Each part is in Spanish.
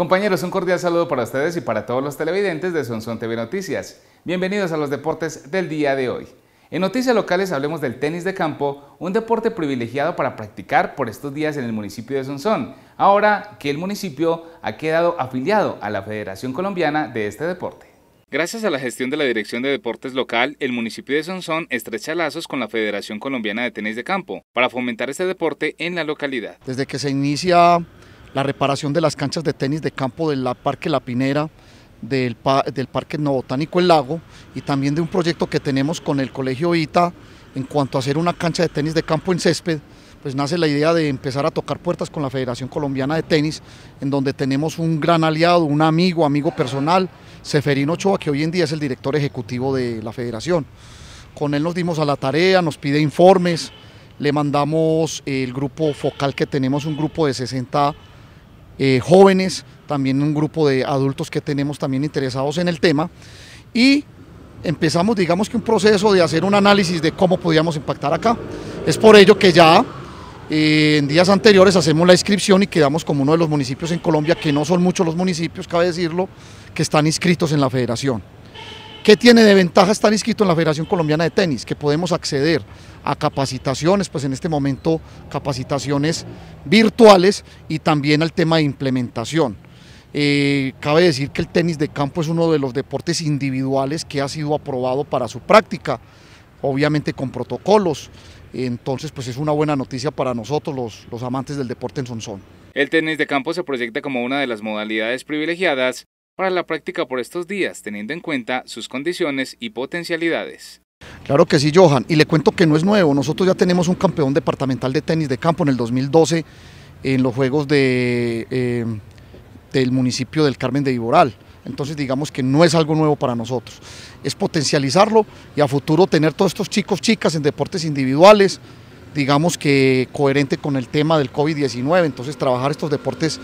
Compañeros, un cordial saludo para ustedes y para todos los televidentes de Sonsón TV Noticias. Bienvenidos a los deportes del día de hoy. En noticias locales hablemos del tenis de campo, un deporte privilegiado para practicar por estos días en el municipio de Sonsón, ahora que el municipio ha quedado afiliado a la Federación Colombiana de este deporte. Gracias a la gestión de la Dirección de Deportes Local, el municipio de Sonsón estrecha lazos con la Federación Colombiana de Tenis de Campo para fomentar este deporte en la localidad. Desde que se inicia la reparación de las canchas de tenis de campo del Parque La Pinera, del, Parque No Botánico El Lago y también de un proyecto que tenemos con el Colegio ITA en cuanto a hacer una cancha de tenis de campo en césped, pues nace la idea de empezar a tocar puertas con la Federación Colombiana de Tenis, en donde tenemos un gran aliado, un amigo, amigo personal, Seferino Ochoa, que hoy en día es el director ejecutivo de la federación. Con él nos dimos a la tarea, nos pide informes, le mandamos el grupo focal que tenemos, un grupo de 60 eh, jóvenes, también un grupo de adultos que tenemos también interesados en el tema y empezamos digamos que un proceso de hacer un análisis de cómo podíamos impactar acá. Es por ello que ya eh, en días anteriores hacemos la inscripción y quedamos como uno de los municipios en Colombia, que no son muchos los municipios, cabe decirlo, que están inscritos en la federación. ¿Qué tiene de ventaja estar inscrito en la Federación Colombiana de Tenis? Que podemos acceder a capacitaciones, pues en este momento capacitaciones virtuales y también al tema de implementación. Eh, cabe decir que el tenis de campo es uno de los deportes individuales que ha sido aprobado para su práctica, obviamente con protocolos. Entonces, pues es una buena noticia para nosotros, los, los amantes del deporte en Sonsón. El tenis de campo se proyecta como una de las modalidades privilegiadas para la práctica por estos días, teniendo en cuenta sus condiciones y potencialidades. Claro que sí, Johan, y le cuento que no es nuevo, nosotros ya tenemos un campeón departamental de tenis de campo en el 2012 en los Juegos de, eh, del municipio del Carmen de Iboral. Entonces digamos que no es algo nuevo para nosotros, es potencializarlo y a futuro tener todos estos chicos, chicas en deportes individuales, digamos que coherente con el tema del COVID-19, entonces trabajar estos deportes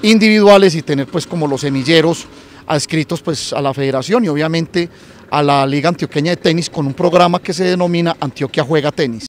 individuales y tener pues como los semilleros adscritos pues, a la federación y obviamente a la Liga Antioqueña de Tenis con un programa que se denomina Antioquia Juega Tenis.